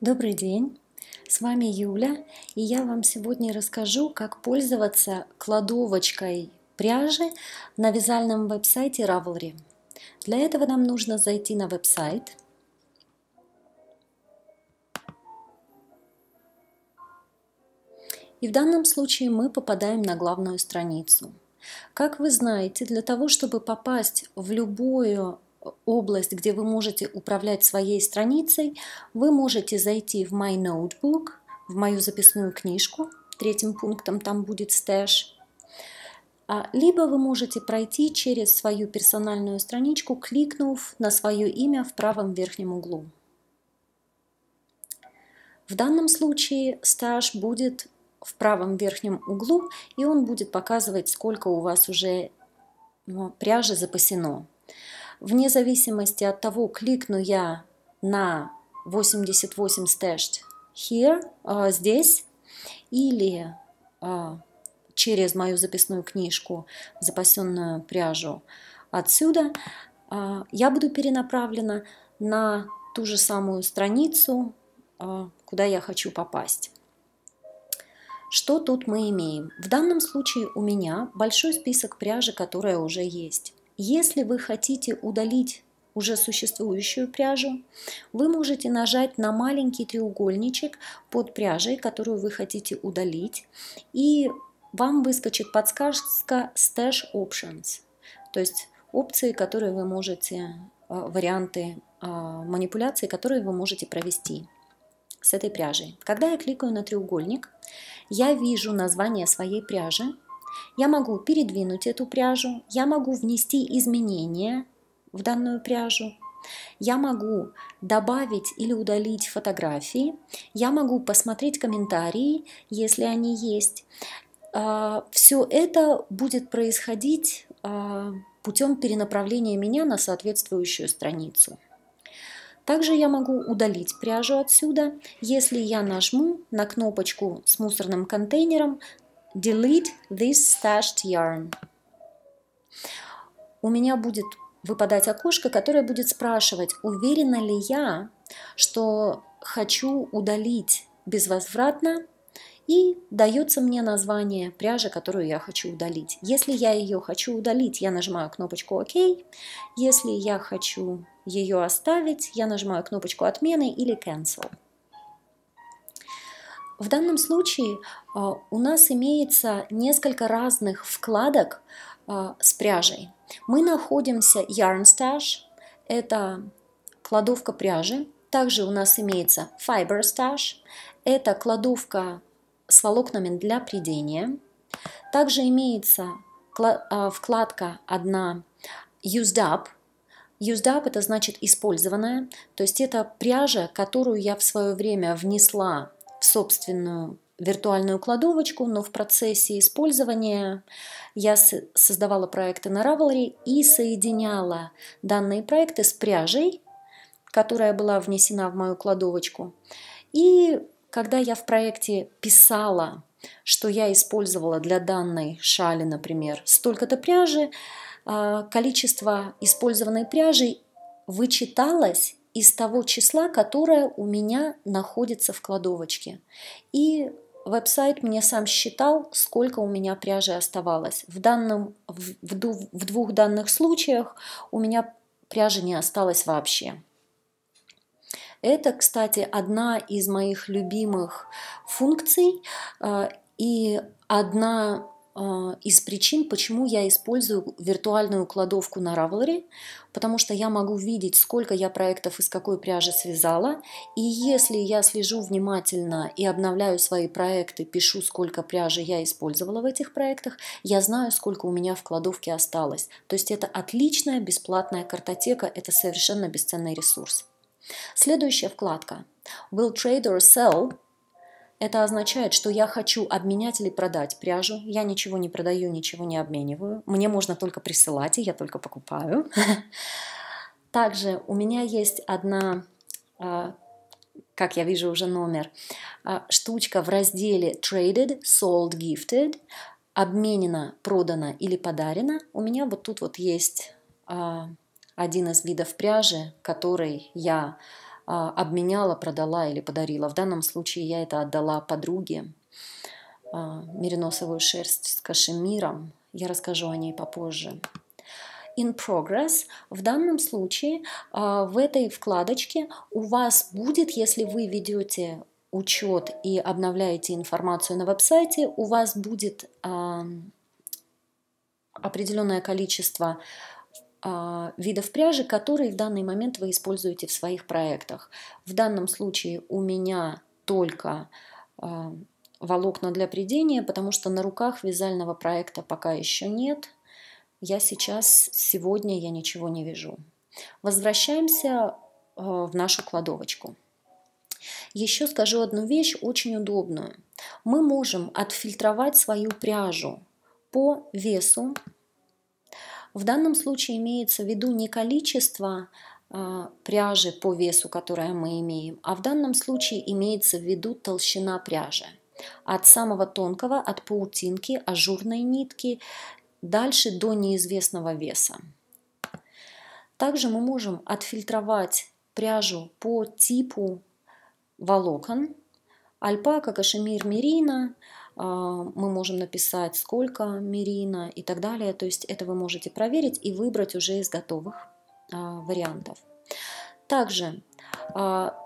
Добрый день! С вами Юля, и я вам сегодня расскажу, как пользоваться кладовочкой пряжи на вязальном веб-сайте Ravelry. Для этого нам нужно зайти на веб-сайт. И в данном случае мы попадаем на главную страницу. Как вы знаете, для того, чтобы попасть в любую область, где вы можете управлять своей страницей, вы можете зайти в My Notebook, в мою записную книжку, третьим пунктом там будет стэш, а, либо вы можете пройти через свою персональную страничку, кликнув на свое имя в правом верхнем углу. В данном случае стаж будет в правом верхнем углу, и он будет показывать, сколько у вас уже ну, пряжи запасено. Вне зависимости от того, кликну я на 88 stashed here, э, здесь, или э, через мою записную книжку, запасенную пряжу отсюда, э, я буду перенаправлена на ту же самую страницу, куда я хочу попасть. Что тут мы имеем? В данном случае у меня большой список пряжи, которая уже есть. Если вы хотите удалить уже существующую пряжу, вы можете нажать на маленький треугольничек под пряжей, которую вы хотите удалить, и вам выскочит подсказка Stash Options, то есть опции, которые вы можете, э, варианты а, манипуляции, которые вы можете провести с этой пряжей. Когда я кликаю на треугольник, я вижу название своей пряжи, я могу передвинуть эту пряжу, я могу внести изменения в данную пряжу, я могу добавить или удалить фотографии, я могу посмотреть комментарии, если они есть. А, Все это будет происходить а, путем перенаправления меня на соответствующую страницу. Также я могу удалить пряжу отсюда, если я нажму на кнопочку с мусорным контейнером Delete this stashed yarn. У меня будет выпадать окошко, которое будет спрашивать, уверена ли я, что хочу удалить безвозвратно и дается мне название пряжи, которую я хочу удалить. Если я ее хочу удалить, я нажимаю кнопочку ОК. Если я хочу ее оставить, я нажимаю кнопочку отмены или Cancel. В данном случае э, у нас имеется несколько разных вкладок э, с пряжей. Мы находимся Yarn Stash, это кладовка пряжи. Также у нас имеется Fiber Stash, это кладовка с волокнами для придения. Также имеется э, вкладка одна Used Up. Used Up это значит использованная, то есть это пряжа, которую я в свое время внесла в собственную виртуальную кладовочку, но в процессе использования я создавала проекты на Ravelry и соединяла данные проекты с пряжей, которая была внесена в мою кладовочку. И когда я в проекте писала, что я использовала для данной шали, например, столько-то пряжи, а, количество использованной пряжи вычиталось из того числа, которое у меня находится в кладовочке. И веб-сайт мне сам считал, сколько у меня пряжи оставалось. В, данном, в, в, в двух данных случаях у меня пряжи не осталось вообще. Это, кстати, одна из моих любимых функций э, и одна а, из причин, почему я использую виртуальную кладовку на Ravelry, потому что я могу видеть, сколько я проектов из какой пряжи связала, и если я слежу внимательно и обновляю свои проекты, пишу, сколько пряжи я использовала в этих проектах, я знаю, сколько у меня в кладовке осталось. То есть это отличная бесплатная картотека, это совершенно бесценный ресурс. Следующая вкладка «Will trade or Sell?» Это означает, что я хочу обменять или продать пряжу. Я ничего не продаю, ничего не обмениваю. Мне можно только присылать, и я только покупаю. Также у меня есть одна, а, как я вижу уже номер, а, штучка в разделе Traded, Sold, Gifted, обменена, продана или подарена. У меня вот тут вот есть а, один из видов пряжи, который я а, обменяла, продала или подарила. В данном случае я это отдала подруге, а, мериносовую шерсть с кашемиром. Я расскажу о ней попозже. In progress. В данном случае а, в этой вкладочке у вас будет, если вы ведете учет и обновляете информацию на веб-сайте, у вас будет определенное количество а, видов пряжи, которые в данный момент вы используете в своих проектах. В данном случае у меня только а, волокна для придения, потому что на руках вязального проекта пока еще нет. Я сейчас, сегодня я ничего не вяжу. Возвращаемся а, в нашу кладовочку. Еще скажу одну вещь очень удобную. Мы можем отфильтровать свою пряжу по весу, в данном случае имеется в виду не количество а, пряжи по весу, которое мы имеем, а в данном случае имеется в виду толщина пряжи. От самого тонкого, от паутинки, ажурной нитки, дальше до неизвестного веса. Также мы можем отфильтровать пряжу по типу волокон, альпака, кашемир, мерина, а, мы можем написать сколько мерина и так далее. То есть это вы можете проверить и выбрать уже из готовых а, вариантов. Также а,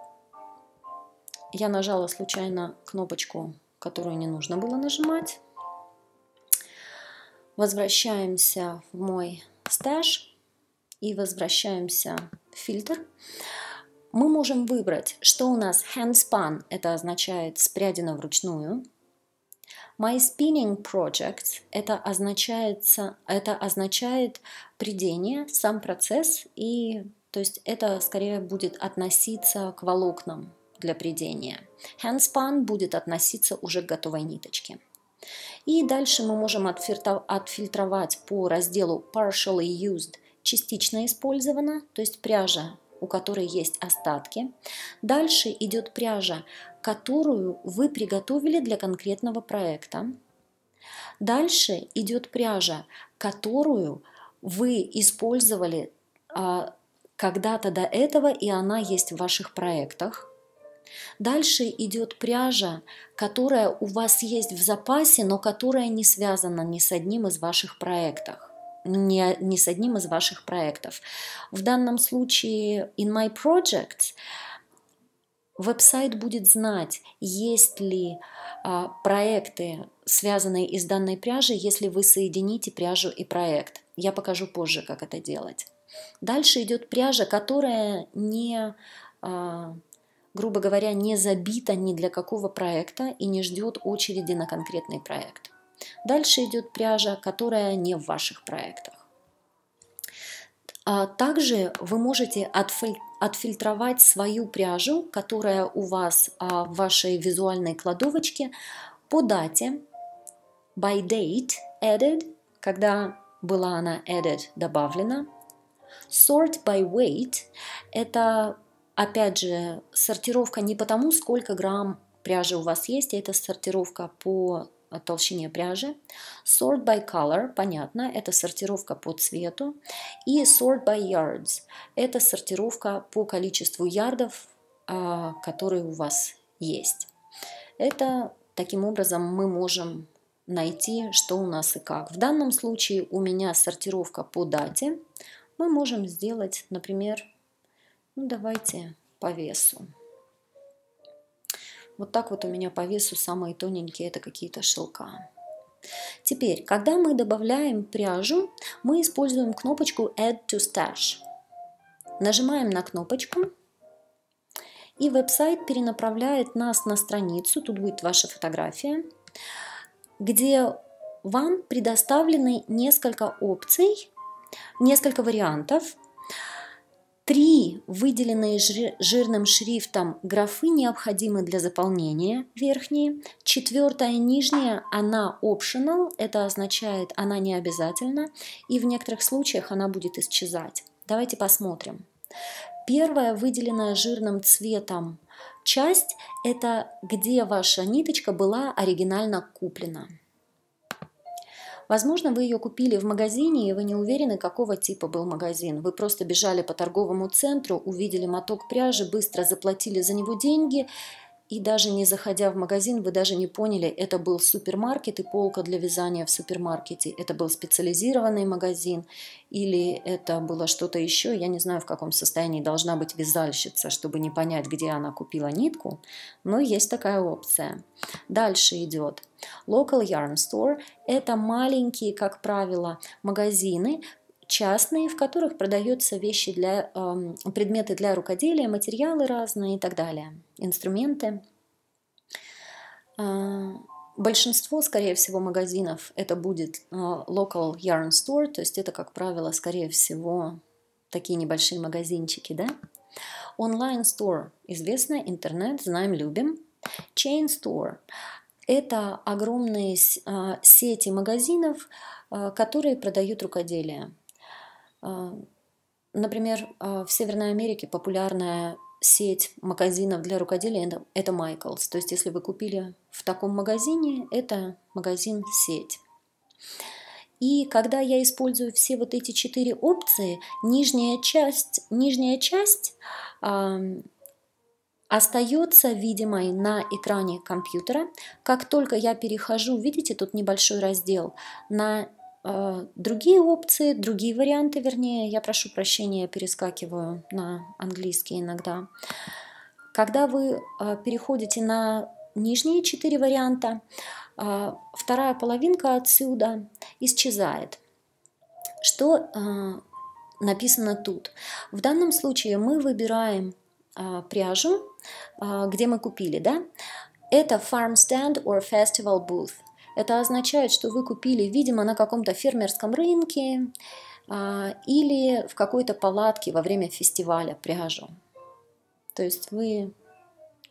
я нажала случайно кнопочку, которую не нужно было нажимать. Возвращаемся в мой стаж и возвращаемся в фильтр мы можем выбрать, что у нас handspun, это означает спрядено вручную, My spinning project – это, означается, это означает придение, сам процесс, и то есть это скорее будет относиться к волокнам для придения. Handspun будет относиться уже к готовой ниточке. И дальше мы можем отфильтровать по разделу partially used частично использована, то есть пряжа, у которой есть остатки. Дальше идет пряжа, которую вы приготовили для конкретного проекта. Дальше идет пряжа, которую вы использовали а, когда-то до этого, и она есть в ваших проектах. Дальше идет пряжа, которая у вас есть в запасе, но которая не связана ни с одним из ваших проектов не, ни с одним из ваших проектов. В данном случае In My Projects веб-сайт будет знать, есть ли а, проекты, связанные из данной пряжи, если вы соедините пряжу и проект. Я покажу позже, как это делать. Дальше идет пряжа, которая не, а, грубо говоря, не забита ни для какого проекта и не ждет очереди на конкретный проект. Дальше идет пряжа, которая не в ваших проектах. А также вы можете отфильтровать свою пряжу, которая у вас а, в вашей визуальной кладовочке по дате by date added, когда была она added, добавлена. Sort by weight – это, опять же, сортировка не потому, сколько грамм пряжи у вас есть, а это сортировка по Э, толщине пряжи. Sort by color, понятно, это сортировка по цвету. И sort by yards, это сортировка по количеству ярдов, а, которые у вас есть. Это таким образом мы можем найти, что у нас и как. В данном случае у меня сортировка по дате. Мы можем сделать, например, ну давайте по весу. Вот так вот у меня по весу самые тоненькие это какие-то шелка. Теперь, когда мы добавляем пряжу, мы используем кнопочку Add to Stash. Нажимаем на кнопочку, и веб-сайт перенаправляет нас на страницу, тут будет ваша фотография, где вам предоставлены несколько опций, несколько вариантов Три выделенные жирным шрифтом графы необходимы для заполнения верхние. Четвертая нижняя, она optional, это означает она не обязательно, и в некоторых случаях она будет исчезать. Давайте посмотрим. Первая выделенная жирным цветом часть – это где ваша ниточка была оригинально куплена – Возможно, вы ее купили в магазине, и вы не уверены, какого типа был магазин. Вы просто бежали по торговому центру, увидели моток пряжи, быстро заплатили за него деньги и даже не заходя в магазин, вы даже не поняли, это был супермаркет и полка для вязания в супермаркете, это был специализированный магазин или это было что-то еще. Я не знаю, в каком состоянии должна быть вязальщица, чтобы не понять, где она купила нитку, но есть такая опция. Дальше идет Local Yarn Store – это маленькие, как правило, магазины, частные, в которых продаются вещи для, эм, предметы для рукоделия, материалы разные и так далее, инструменты. А, большинство, скорее всего, магазинов это будет э, local yarn store, то есть это, как правило, скорее всего, такие небольшие магазинчики, да? Онлайн store известно, интернет, знаем, любим. Chain store это огромные а, сети магазинов, э, которые продают рукоделие. А, например, а, в Северной Америке популярная сеть магазинов для рукоделия – это Майклс. То есть, если вы купили в таком магазине, это магазин-сеть. И когда я использую все вот эти четыре опции, нижняя часть, нижняя часть э, остается видимой на экране компьютера. Как только я перехожу, видите, тут небольшой раздел, на а, другие опции, другие варианты, вернее, я прошу прощения, перескакиваю на английский иногда. Когда вы а, переходите на нижние четыре варианта, а, вторая половинка отсюда исчезает. Что написано тут? В данном случае мы выбираем пряжу, где мы купили, да? Это farm stand or festival booth – это означает, что вы купили, видимо, на каком-то фермерском рынке а, или в какой-то палатке во время фестиваля пряжу. То есть вы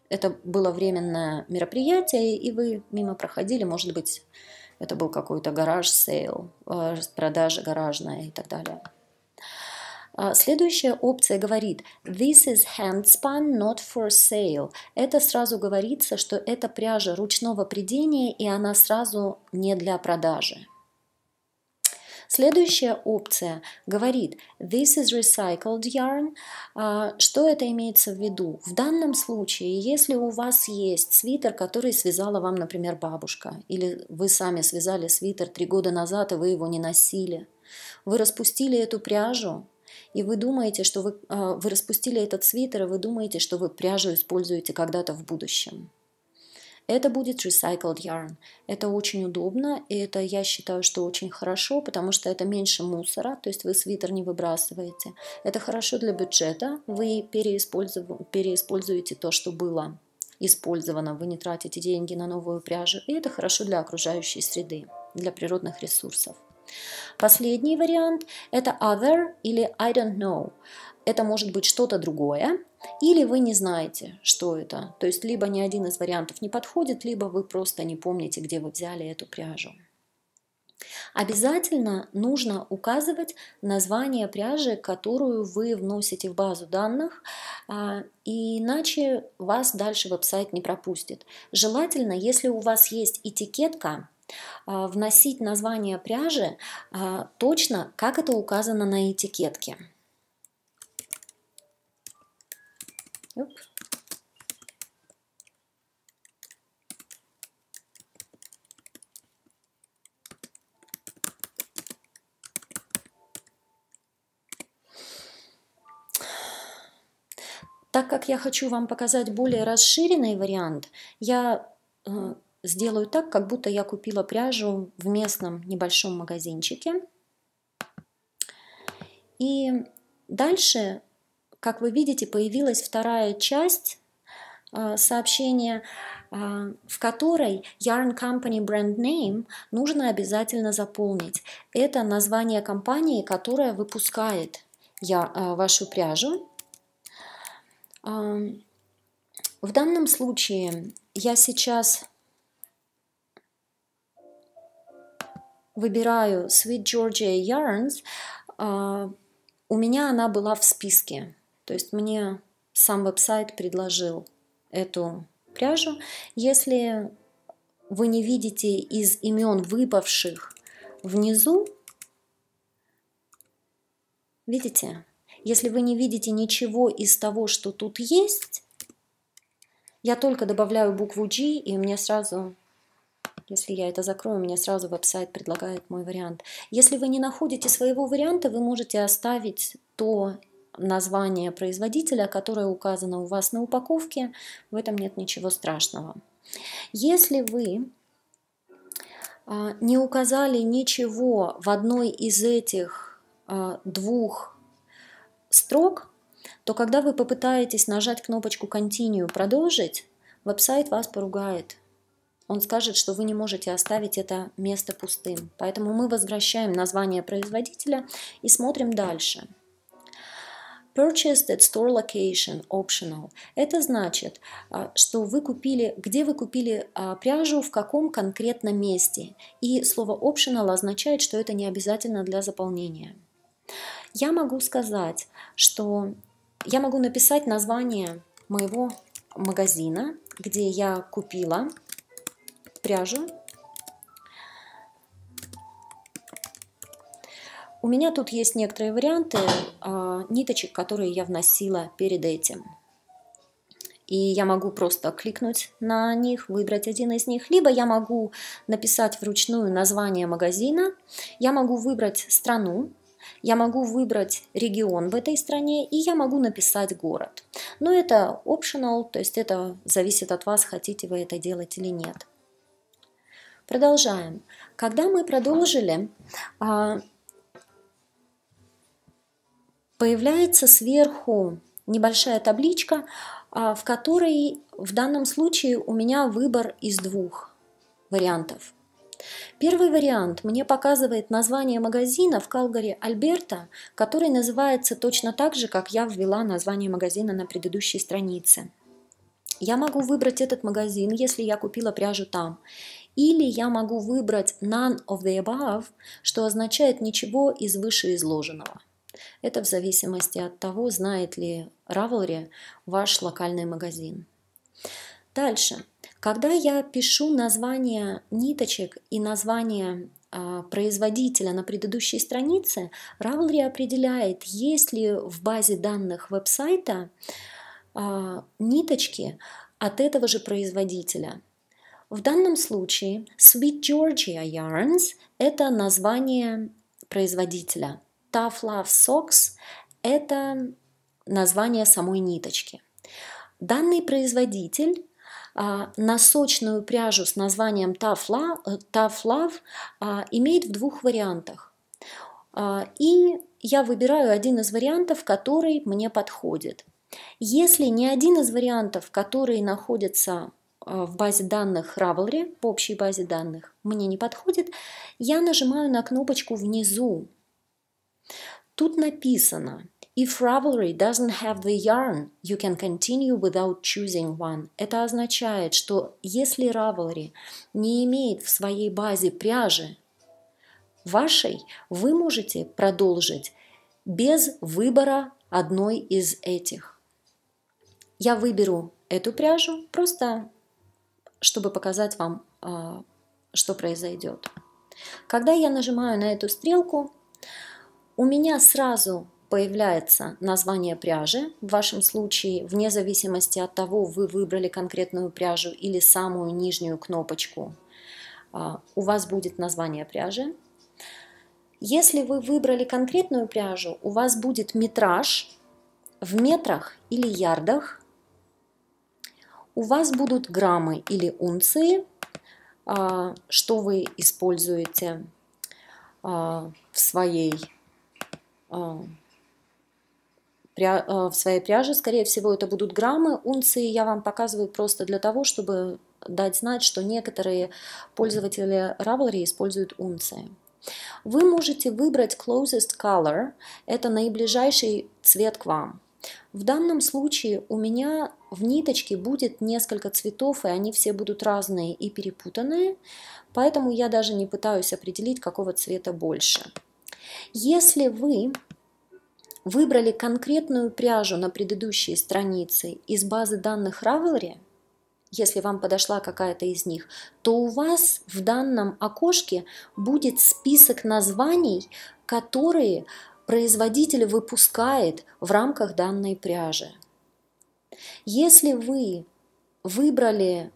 это было временное мероприятие, и вы мимо проходили, может быть, это был какой-то гараж-сейл, э, продажа гаражная и так далее. А, следующая опция говорит «This is handspun, not for sale». Это сразу говорится, что это пряжа ручного придения, и она сразу не для продажи. Следующая опция говорит «This is recycled yarn». А, что это имеется в виду? В данном случае, если у вас есть свитер, который связала вам, например, бабушка, или вы сами связали свитер три года назад, и вы его не носили, вы распустили эту пряжу, и вы думаете, что вы, а, вы распустили этот свитер, и вы думаете, что вы пряжу используете когда-то в будущем. Это будет recycled yarn. Это очень удобно, и это, я считаю, что очень хорошо, потому что это меньше мусора, то есть вы свитер не выбрасываете. Это хорошо для бюджета, вы переиспользу... переиспользуете то, что было использовано, вы не тратите деньги на новую пряжу, и это хорошо для окружающей среды, для природных ресурсов. Последний вариант – это other или I don't know. Это может быть что-то другое, или вы не знаете, что это. То есть либо ни один из вариантов не подходит, либо вы просто не помните, где вы взяли эту пряжу. Обязательно нужно указывать название пряжи, которую вы вносите в базу данных, а, иначе вас дальше веб-сайт не пропустит. Желательно, если у вас есть этикетка, а, вносить название пряжи а, точно, как это указано на этикетке. Оп. Так как я хочу вам показать более расширенный вариант, я э, сделаю так, как будто я купила пряжу в местном небольшом магазинчике. И дальше, как вы видите, появилась вторая часть э, сообщения, э, в которой Yarn Company Brand Name нужно обязательно заполнить. Это название компании, которая выпускает э, вашу пряжу. Эм, в данном случае я сейчас выбираю Sweet Georgia Yarns, а, у меня она была в списке. То есть мне сам веб-сайт предложил эту пряжу. Если вы не видите из имен выпавших внизу, видите? Если вы не видите ничего из того, что тут есть, я только добавляю букву G, и мне сразу если я это закрою, мне сразу веб-сайт предлагает мой вариант. Если вы не находите своего варианта, вы можете оставить то название производителя, которое указано у вас на упаковке. В этом нет ничего страшного. Если вы а, не указали ничего в одной из этих а, двух строк, то когда вы попытаетесь нажать кнопочку «Continue» «Продолжить», веб-сайт вас поругает он скажет, что вы не можете оставить это место пустым. Поэтому мы возвращаем название производителя и смотрим дальше. Purchased at store location optional. Это значит, а, что вы купили, где вы купили а, пряжу, в каком конкретном месте. И слово optional означает, что это не обязательно для заполнения. Я могу сказать, что я могу написать название моего магазина, где я купила пряжу. У меня тут есть некоторые варианты а, ниточек, которые я вносила перед этим. И я могу просто кликнуть на них, выбрать один из них, либо я могу написать вручную название магазина, я могу выбрать страну, я могу выбрать регион в этой стране, и я могу написать город. Но это optional, то есть это зависит от вас, хотите вы это делать или нет. Продолжаем. Когда мы продолжили, а, появляется сверху небольшая табличка, а, в которой в данном случае у меня выбор из двух вариантов. Первый вариант мне показывает название магазина в Калгари Альберта, который называется точно так же, как я ввела название магазина на предыдущей странице. Я могу выбрать этот магазин, если я купила пряжу там. Или я могу выбрать none of the above, что означает ничего из вышеизложенного. Это в зависимости от того, знает ли Ravelry ваш локальный магазин. Дальше. Когда я пишу название ниточек и название а, производителя на предыдущей странице, Ravelry определяет, есть ли в базе данных веб-сайта а, ниточки от этого же производителя. В данном случае Sweet Georgia Yarns – это название производителя. Tough Love Socks – это название самой ниточки. Данный производитель а, носочную пряжу с названием Tough Love, Tough Love а, имеет в двух вариантах. А, и я выбираю один из вариантов, который мне подходит. Если ни один из вариантов, которые находятся Э, в базе данных Ravelry, в общей базе данных, мне не подходит, я нажимаю на кнопочку внизу. Тут написано If Ravelry doesn't have the yarn, you can continue without choosing one. Это означает, что если Ravelry не имеет в своей базе пряжи вашей, вы можете продолжить без выбора одной из этих. Я выберу эту пряжу, просто чтобы показать вам, а, что произойдет. Когда я нажимаю на эту стрелку, у меня сразу появляется название пряжи. В вашем случае, вне зависимости от того, вы выбрали конкретную пряжу или самую нижнюю кнопочку, а, у вас будет название пряжи. Если вы выбрали конкретную пряжу, у вас будет метраж в метрах или ярдах у вас будут граммы или унции, а, что вы используете а, в своей а, в своей пряже, скорее всего, это будут граммы. Унции я вам показываю просто для того, чтобы дать знать, что некоторые пользователи Ravelry используют унции. Вы можете выбрать closest color, это наиближайший цвет к вам. В данном случае у меня в ниточке будет несколько цветов, и они все будут разные и перепутанные, поэтому я даже не пытаюсь определить, какого цвета больше. Если вы выбрали конкретную пряжу на предыдущей странице из базы данных Ravelry, если вам подошла какая-то из них, то у вас в данном окошке будет список названий, которые производитель выпускает в рамках данной пряжи. Если вы выбрали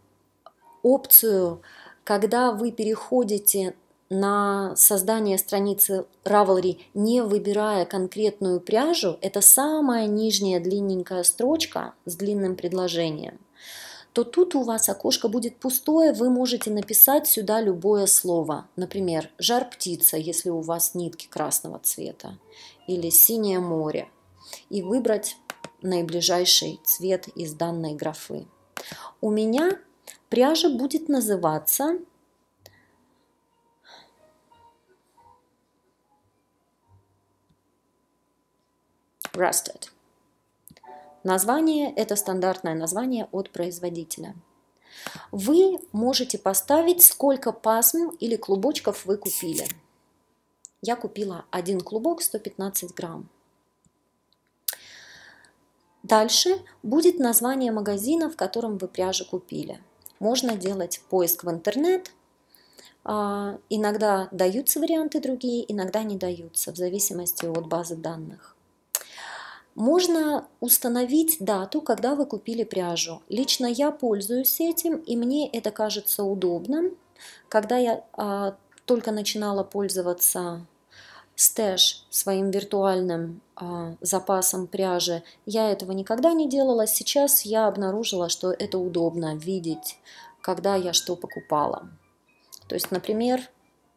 опцию, когда вы переходите на создание страницы Ravelry, не выбирая конкретную пряжу, это самая нижняя длинненькая строчка с длинным предложением то тут у вас окошко будет пустое, вы можете написать сюда любое слово. Например, «жар птица», если у вас нитки красного цвета, или «синее море», и выбрать наиближайший цвет из данной графы. У меня пряжа будет называться Rusted. Название – это стандартное название от производителя. Вы можете поставить, сколько пасм или клубочков вы купили. Я купила один клубок 115 грамм. Дальше будет название магазина, в котором вы пряжу купили. Можно делать поиск в интернет. А, иногда даются варианты другие, иногда не даются, в зависимости от базы данных. Можно установить дату, когда вы купили пряжу. Лично я пользуюсь этим, и мне это кажется удобным. Когда я а, только начинала пользоваться стэш своим виртуальным а, запасом пряжи, я этого никогда не делала. Сейчас я обнаружила, что это удобно видеть, когда я что покупала. То есть, например,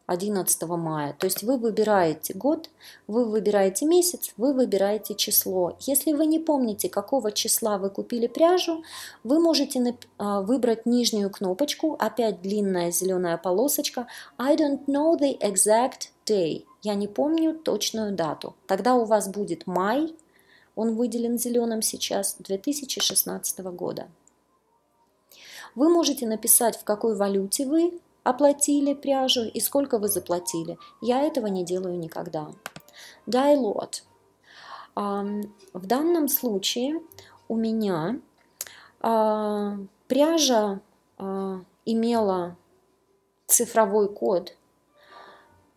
11 мая. То есть вы выбираете год, вы выбираете месяц, вы выбираете число. Если вы не помните, какого числа вы купили пряжу, вы можете а, выбрать нижнюю кнопочку, опять длинная зеленая полосочка «I don't know the exact day». Я не помню точную дату. Тогда у вас будет май, он выделен зеленым сейчас, 2016 года. Вы можете написать, в какой валюте вы Оплатили пряжу и сколько вы заплатили? Я этого не делаю никогда. Дай лот. В данном случае у меня а, пряжа а, имела цифровой код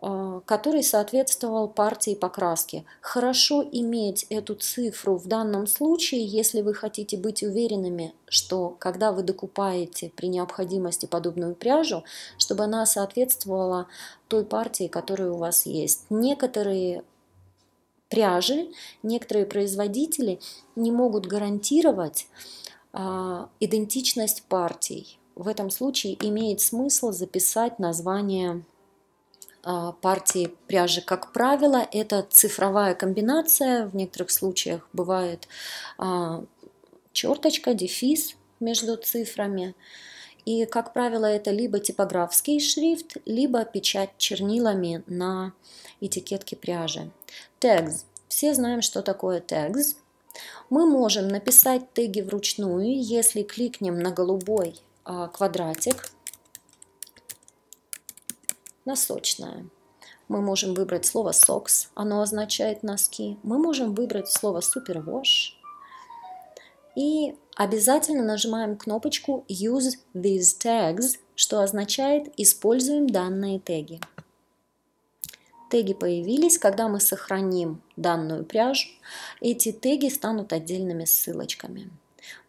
Э, который соответствовал партии покраски. Хорошо иметь эту цифру в данном случае, если вы хотите быть уверенными, что когда вы докупаете при необходимости подобную пряжу, чтобы она соответствовала той партии, которая у вас есть. Некоторые пряжи, некоторые производители не могут гарантировать а, идентичность партий. В этом случае имеет смысл записать название а, партии пряжи, как правило, это цифровая комбинация. В некоторых случаях бывает а, черточка, дефис между цифрами. И, как правило, это либо типографский шрифт, либо печать чернилами на этикетке пряжи. tags Все знаем, что такое tags Мы можем написать теги вручную, если кликнем на голубой а, квадратик носочная. Мы можем выбрать слово «сокс», оно означает «носки». Мы можем выбрать слово «супервош». И обязательно нажимаем кнопочку «Use these tags», что означает «Используем данные теги». Теги появились, когда мы сохраним данную пряжу, эти теги станут отдельными ссылочками.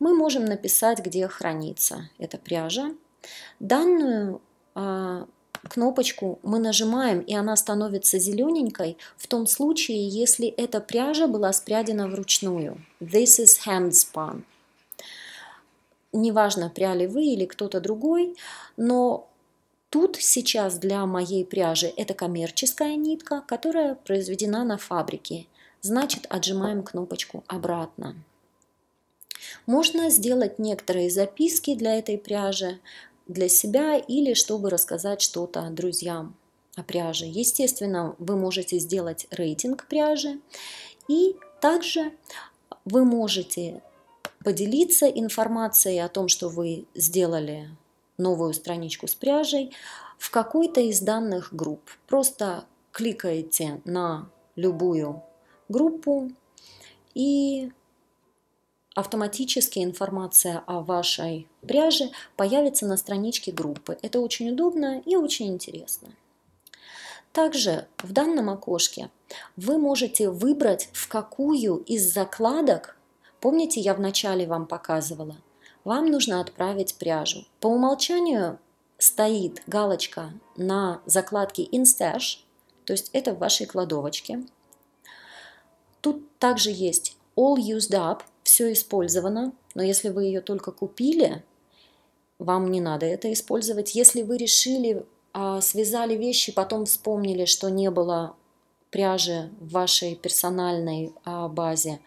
Мы можем написать, где хранится эта пряжа. Данную а, кнопочку мы нажимаем, и она становится зелененькой в том случае, если эта пряжа была спрядена вручную. This is hand spun. Неважно, пряли вы или кто-то другой, но Тут сейчас для моей пряжи это коммерческая нитка, которая произведена на фабрике. Значит, отжимаем кнопочку обратно. Можно сделать некоторые записки для этой пряжи, для себя или чтобы рассказать что-то друзьям о пряже. Естественно, вы можете сделать рейтинг пряжи и также вы можете поделиться информацией о том, что вы сделали новую страничку с пряжей в какой-то из данных групп. Просто кликаете на любую группу и автоматически информация о вашей пряже появится на страничке группы. Это очень удобно и очень интересно. Также в данном окошке вы можете выбрать, в какую из закладок, помните, я вначале вам показывала, вам нужно отправить пряжу. По умолчанию стоит галочка на закладке Instash, то есть это в вашей кладовочке. Тут также есть All Used Up, все использовано, но если вы ее только купили, вам не надо это использовать. Если вы решили, а, связали вещи, потом вспомнили, что не было пряжи в вашей персональной а, базе,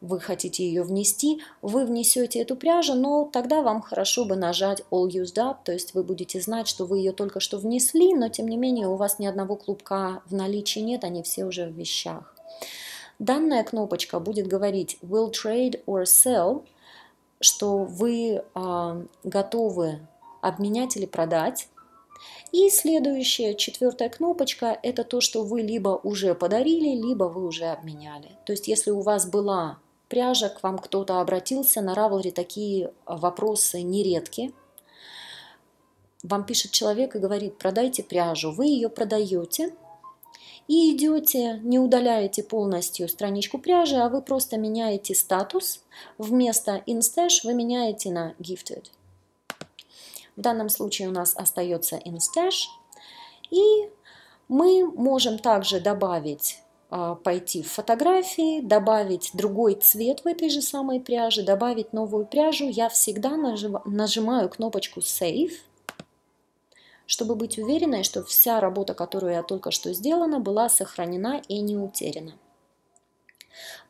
вы хотите ее внести, вы внесете эту пряжу, но тогда вам хорошо бы нажать All Used Up, то есть вы будете знать, что вы ее только что внесли, но тем не менее у вас ни одного клубка в наличии нет, они все уже в вещах. Данная кнопочка будет говорить «Will trade or sell», что вы э, готовы обменять или продать. И следующая, четвертая кнопочка – это то, что вы либо уже подарили, либо вы уже обменяли. То есть если у вас была пряжа, к вам кто-то обратился, на Равлере такие а, вопросы нередки. Вам пишет человек и говорит, продайте пряжу. Вы ее продаете – и идете, не удаляете полностью страничку пряжи, а вы просто меняете статус. Вместо InStash вы меняете на Gifted. В данном случае у нас остается InStash. И мы можем также добавить а, пойти в фотографии, добавить другой цвет в этой же самой пряже, добавить новую пряжу. Я всегда нажимаю кнопочку Save – чтобы быть уверенной, что вся работа, которую я только что сделана, была сохранена и не утеряна.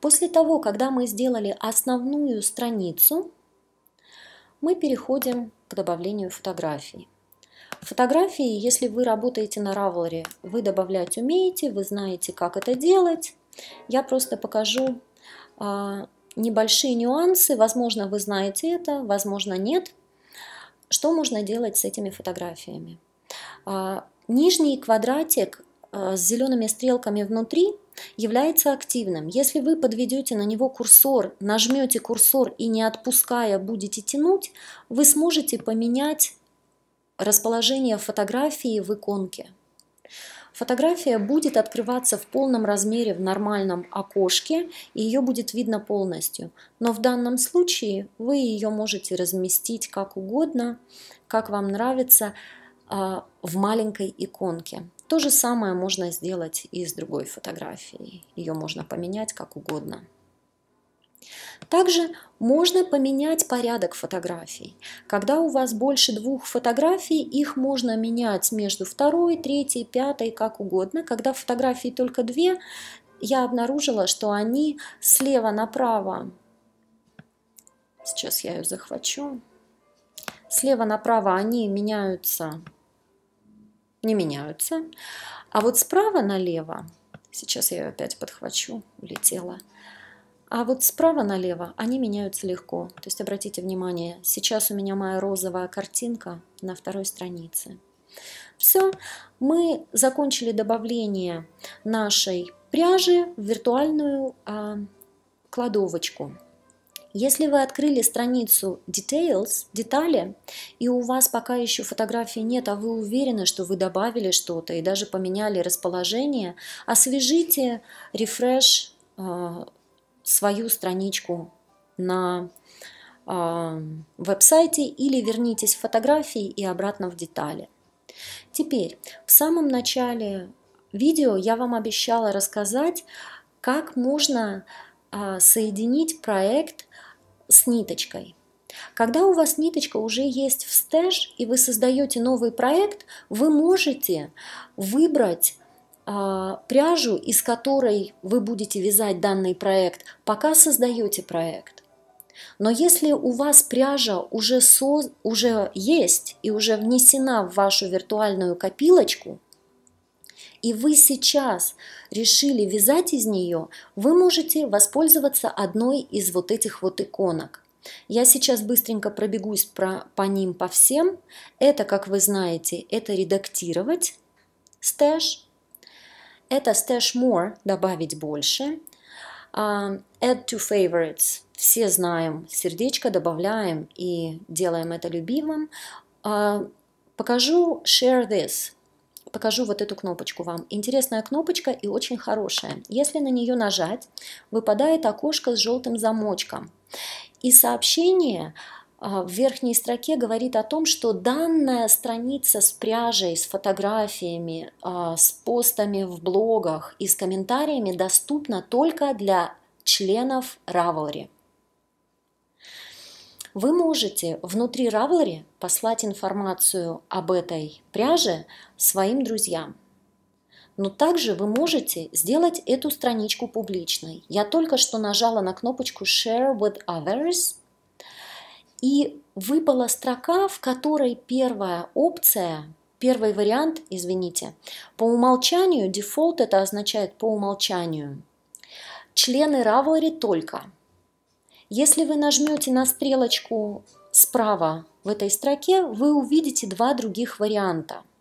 После того, когда мы сделали основную страницу, мы переходим к добавлению фотографий. Фотографии, если вы работаете на Ravelry, вы добавлять умеете, вы знаете, как это делать. Я просто покажу а, небольшие нюансы. Возможно, вы знаете это, возможно, нет. Что можно делать с этими фотографиями? А, нижний квадратик а, с зелеными стрелками внутри является активным. Если вы подведете на него курсор, нажмете курсор и не отпуская будете тянуть, вы сможете поменять расположение фотографии в иконке. Фотография будет открываться в полном размере в нормальном окошке, и ее будет видно полностью. Но в данном случае вы ее можете разместить как угодно, как вам нравится. А, в маленькой иконке. То же самое можно сделать и с другой фотографией. Ее можно поменять как угодно. Также можно поменять порядок фотографий. Когда у вас больше двух фотографий, их можно менять между второй, третьей, пятой, как угодно. Когда фотографий только две, я обнаружила, что они слева направо, сейчас я ее захвачу, слева направо они меняются не меняются. А вот справа налево, сейчас я ее опять подхвачу, улетела, а вот справа налево они меняются легко. То есть обратите внимание, сейчас у меня моя розовая картинка на второй странице. Все, мы закончили добавление нашей пряжи в виртуальную а, кладовочку. Если вы открыли страницу Details, детали, и у вас пока еще фотографии нет, а вы уверены, что вы добавили что-то и даже поменяли расположение, освежите рефреш э, свою страничку на э, веб-сайте или вернитесь в фотографии и обратно в детали. Теперь, в самом начале видео я вам обещала рассказать, как можно э, соединить проект с ниточкой. Когда у вас ниточка уже есть в стэш, и вы создаете новый проект, вы можете выбрать а, пряжу, из которой вы будете вязать данный проект, пока создаете проект. Но если у вас пряжа уже, со, уже есть и уже внесена в вашу виртуальную копилочку – и вы сейчас решили вязать из нее, вы можете воспользоваться одной из вот этих вот иконок. Я сейчас быстренько пробегусь про, по ним по всем. Это, как вы знаете, это редактировать стэш, это stash more, добавить больше. Uh, add to favorites. Все знаем, сердечко добавляем и делаем это любимым. Uh, покажу share this покажу вот эту кнопочку вам. Интересная кнопочка и очень хорошая. Если на нее нажать, выпадает окошко с желтым замочком. И сообщение а, в верхней строке говорит о том, что данная страница с пряжей, с фотографиями, а, с постами в блогах и с комментариями доступна только для членов Ravelry. Вы можете внутри Ravelry послать информацию об этой пряже своим друзьям. Но также вы можете сделать эту страничку публичной. Я только что нажала на кнопочку Share with Others, и выпала строка, в которой первая опция, первый вариант, извините, по умолчанию, дефолт это означает по умолчанию, члены Ravelry только. Если вы нажмете на стрелочку справа в этой строке, вы увидите два других варианта –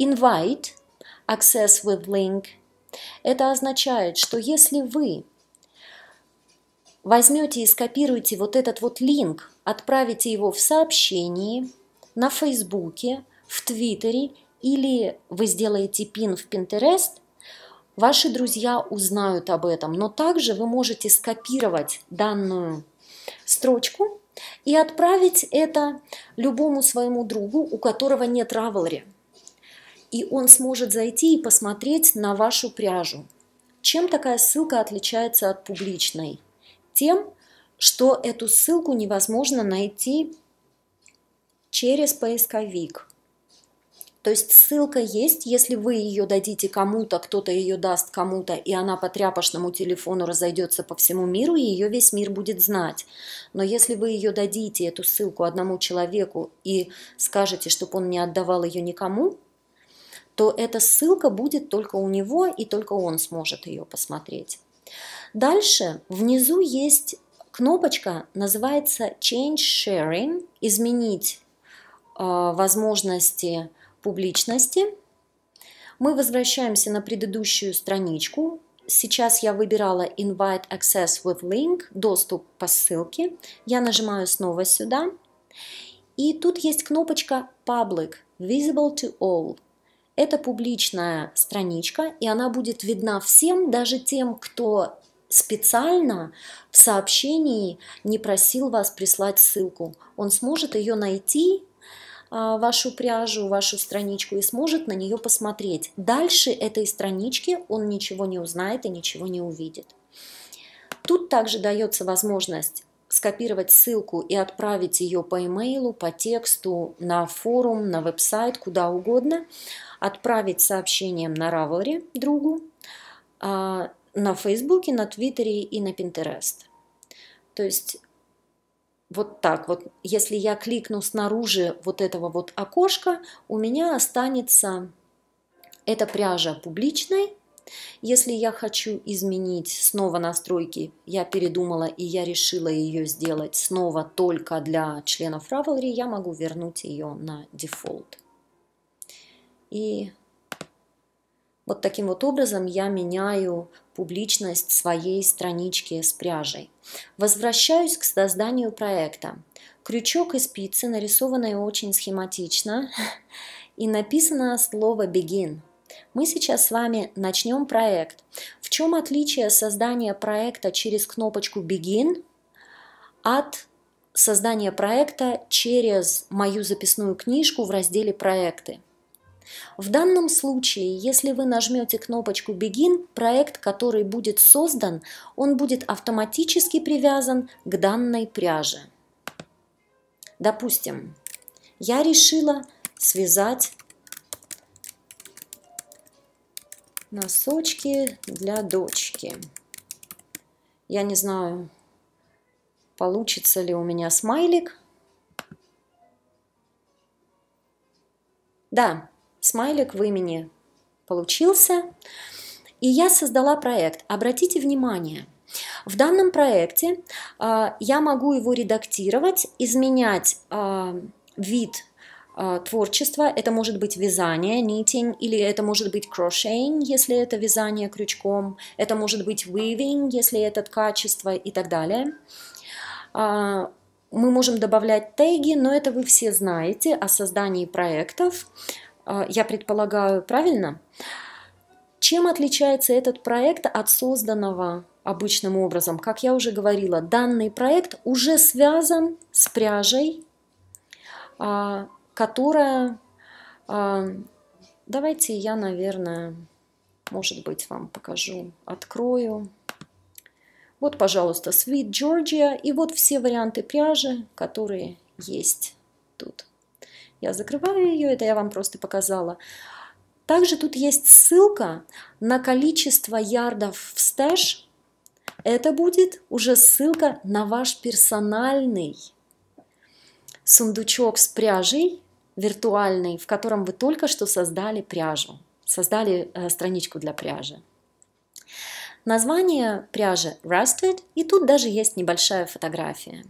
Invite – Access with Link. Это означает, что если вы возьмете и скопируете вот этот вот линк, отправите его в сообщении, на Фейсбуке, в Твиттере или вы сделаете пин в Pinterest, ваши друзья узнают об этом. Но также вы можете скопировать данную строчку и отправить это любому своему другу, у которого нет Ravelry и он сможет зайти и посмотреть на вашу пряжу. Чем такая ссылка отличается от публичной? Тем, что эту ссылку невозможно найти через поисковик. То есть ссылка есть, если вы ее дадите кому-то, кто-то ее даст кому-то, и она по тряпочному телефону разойдется по всему миру, и ее весь мир будет знать. Но если вы ее дадите, эту ссылку одному человеку, и скажете, чтобы он не отдавал ее никому, то эта ссылка будет только у него, и только он сможет ее посмотреть. Дальше внизу есть кнопочка, называется Change Sharing, изменить э, возможности публичности. Мы возвращаемся на предыдущую страничку. Сейчас я выбирала Invite Access with Link, доступ по ссылке. Я нажимаю снова сюда. И тут есть кнопочка Public, Visible to All. Это публичная страничка, и она будет видна всем, даже тем, кто специально в сообщении не просил вас прислать ссылку. Он сможет ее найти, а, вашу пряжу, вашу страничку и сможет на нее посмотреть. Дальше этой странички он ничего не узнает и ничего не увидит. Тут также дается возможность скопировать ссылку и отправить ее по имейлу, по тексту, на форум, на веб-сайт, куда угодно – отправить сообщением на Ravelry другу, а, на Фейсбуке, на Твиттере и на Пинтерест. То есть вот так вот, если я кликну снаружи вот этого вот окошка, у меня останется эта пряжа публичной. Если я хочу изменить снова настройки, я передумала и я решила ее сделать снова только для членов Ravelry, я могу вернуть ее на дефолт. И вот таким вот образом я меняю публичность своей странички с пряжей. Возвращаюсь к созданию проекта. Крючок и спицы нарисованы очень схематично и написано слово «begin». Мы сейчас с вами начнем проект. В чем отличие создания проекта через кнопочку «Begin» от создания проекта через мою записную книжку в разделе «Проекты»? В данном случае, если вы нажмете кнопочку «Begin», проект, который будет создан, он будет автоматически привязан к данной пряже. Допустим, я решила связать носочки для дочки. Я не знаю, получится ли у меня смайлик. Да, смайлик в имени получился. И я создала проект. Обратите внимание, в данном проекте э, я могу его редактировать, изменять э, вид а, творчество, это может быть вязание, нитинг, или это может быть crocheting, если это вязание крючком, это может быть weaving, если это качество и так далее. Мы можем добавлять теги, но это вы все знаете о создании проектов. А, я предполагаю правильно, чем отличается этот проект от созданного обычным образом? Как я уже говорила, данный проект уже связан с пряжей, а, которая... А, давайте я, наверное, может быть, вам покажу, открою. Вот, пожалуйста, Sweet Georgia и вот все варианты пряжи, которые есть тут. Я закрываю ее, это я вам просто показала. Также тут есть ссылка на количество ярдов в стэш. Это будет уже ссылка на ваш персональный сундучок с пряжей виртуальный, в котором вы только что создали пряжу, создали э, страничку для пряжи. Название пряжи Rusted, и тут даже есть небольшая фотография.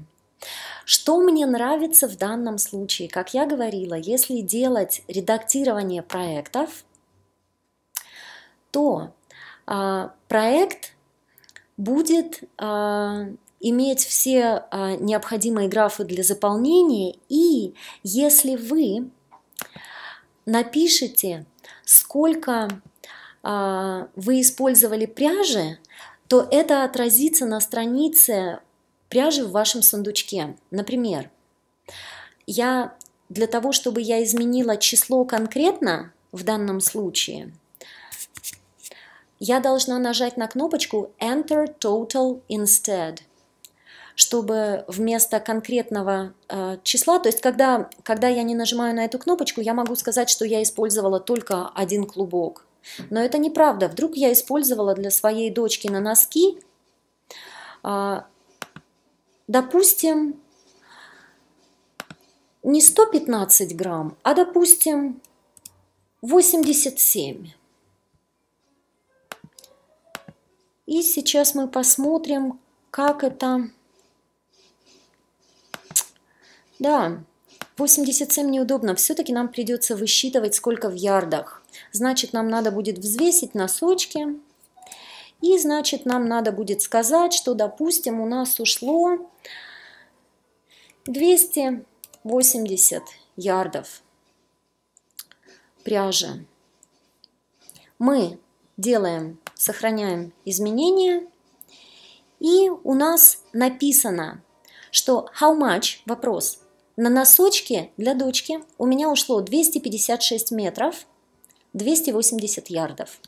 Что мне нравится в данном случае? Как я говорила, если делать редактирование проектов, то а, проект будет а, иметь все а, необходимые графы для заполнения, и если вы напишите, сколько а, вы использовали пряжи, то это отразится на странице пряжи в вашем сундучке. Например, я для того, чтобы я изменила число конкретно в данном случае, я должна нажать на кнопочку Enter Total Instead, чтобы вместо конкретного э, числа, то есть когда, когда я не нажимаю на эту кнопочку, я могу сказать, что я использовала только один клубок. Но это неправда. Вдруг я использовала для своей дочки на носки э, допустим, не 115 грамм, а, допустим, 87. И сейчас мы посмотрим, как это... Да, 87 неудобно. Все-таки нам придется высчитывать, сколько в ярдах. Значит, нам надо будет взвесить носочки. И, значит, нам надо будет сказать, что, допустим, у нас ушло 280 ярдов пряжи. Мы делаем, сохраняем изменения, и у нас написано, что how much, вопрос, на носочке для дочки у меня ушло 256 метров, 280 ярдов.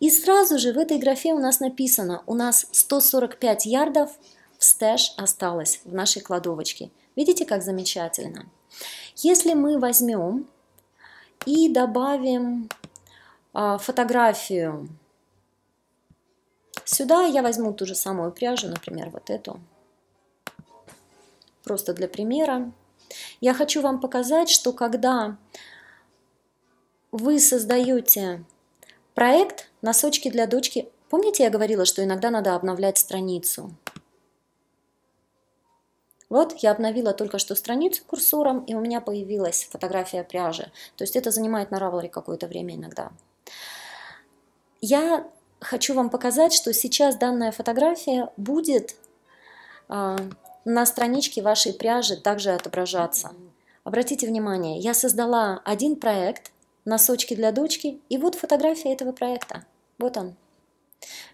И сразу же в этой графе у нас написано, у нас 145 ярдов в стэш осталось в нашей кладовочке. Видите, как замечательно? Если мы возьмем и добавим э, фотографию сюда, я возьму ту же самую пряжу, например, вот эту, просто для примера. Я хочу вам показать, что когда вы создаете проект, Носочки для дочки. Помните, я говорила, что иногда надо обновлять страницу? Вот я обновила только что страницу курсором, и у меня появилась фотография пряжи. То есть это занимает на Ravelry какое-то время иногда. Я хочу вам показать, что сейчас данная фотография будет э, на страничке вашей пряжи также отображаться. Обратите внимание, я создала один проект «Носочки для дочки», и вот фотография этого проекта. Вот он.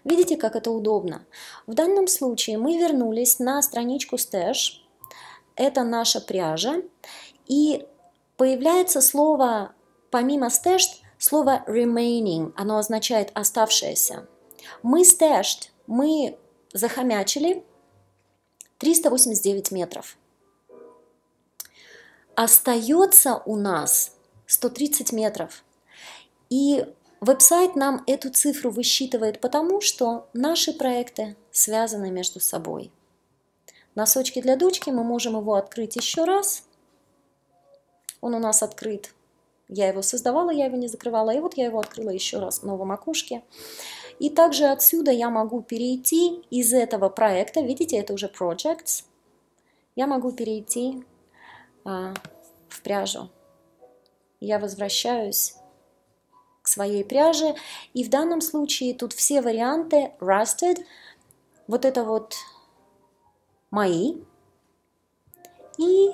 Видите, как это удобно? В данном случае мы вернулись на страничку стэш. Это наша пряжа. И появляется слово, помимо стэш, слово remaining. Оно означает оставшееся. Мы стэшт, мы захомячили 389 метров. Остается у нас 130 метров. И Веб-сайт нам эту цифру высчитывает потому, что наши проекты связаны между собой. Носочки для дочки мы можем его открыть еще раз. Он у нас открыт. Я его создавала, я его не закрывала. И вот я его открыла еще раз в новом окошке. И также отсюда я могу перейти из этого проекта. Видите, это уже projects. Я могу перейти а, в пряжу. Я возвращаюсь к своей пряже. И в данном случае тут все варианты rusted, вот это вот мои, и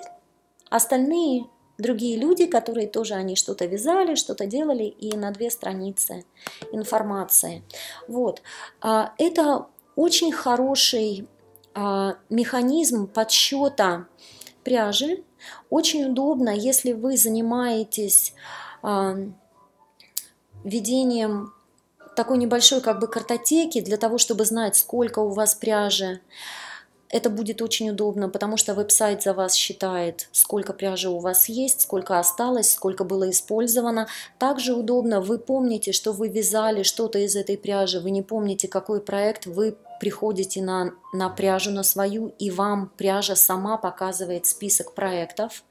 остальные другие люди, которые тоже они что-то вязали, что-то делали, и на две страницы информации. Вот. А, это очень хороший а, механизм подсчета пряжи. Очень удобно, если вы занимаетесь ведением такой небольшой как бы картотеки для того, чтобы знать, сколько у вас пряжи. Это будет очень удобно, потому что веб-сайт за вас считает, сколько пряжи у вас есть, сколько осталось, сколько было использовано. Также удобно, вы помните, что вы вязали что-то из этой пряжи, вы не помните, какой проект вы приходите на, на пряжу, на свою, и вам пряжа сама показывает список проектов,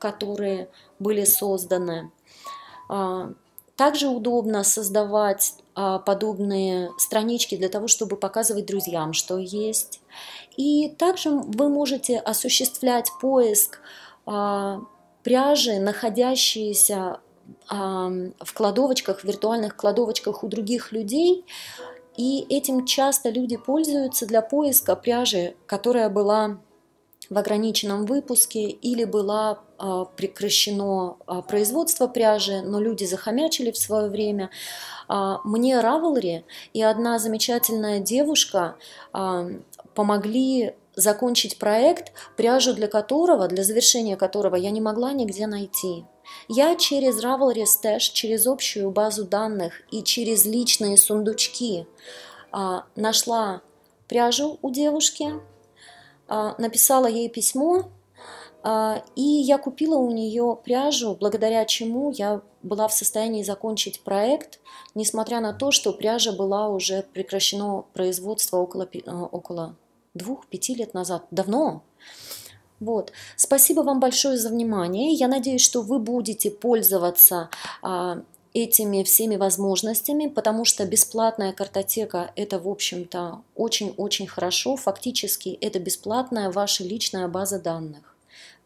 которые были созданы. А, также удобно создавать а, подобные странички для того, чтобы показывать друзьям, что есть. И также вы можете осуществлять поиск а, пряжи, находящиеся а, в кладовочках, в виртуальных кладовочках у других людей. И этим часто люди пользуются для поиска пряжи, которая была в ограниченном выпуске или было а, прекращено а, производство пряжи, но люди захомячили в свое время. А, мне Равелри и одна замечательная девушка помогли закончить проект, пряжу для которого, для завершения которого я не могла нигде найти. Я через Ravelry Stash, через общую базу данных и через личные сундучки нашла пряжу у девушки, а, написала ей письмо, а, и я купила у нее пряжу, благодаря чему я была в состоянии закончить проект, несмотря на то, что пряжа была уже прекращено производство около, а, около двух-пяти лет назад. Давно. Вот. Спасибо вам большое за внимание. Я надеюсь, что вы будете пользоваться этими всеми возможностями, потому что бесплатная картотека – это, в общем-то, очень-очень хорошо. Фактически это бесплатная ваша личная база данных.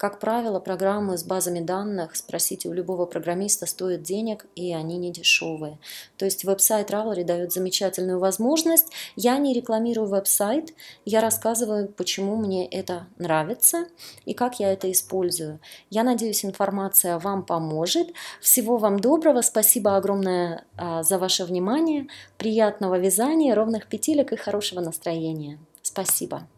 Как правило, программы с базами данных спросите у любого программиста стоят денег, и они не дешевые. То есть веб-сайт Ravelry дает замечательную возможность. Я не рекламирую веб-сайт, я рассказываю, почему мне это нравится и как я это использую. Я надеюсь, информация вам поможет. Всего вам доброго, спасибо огромное а, за ваше внимание, приятного вязания, ровных петелек и хорошего настроения. Спасибо.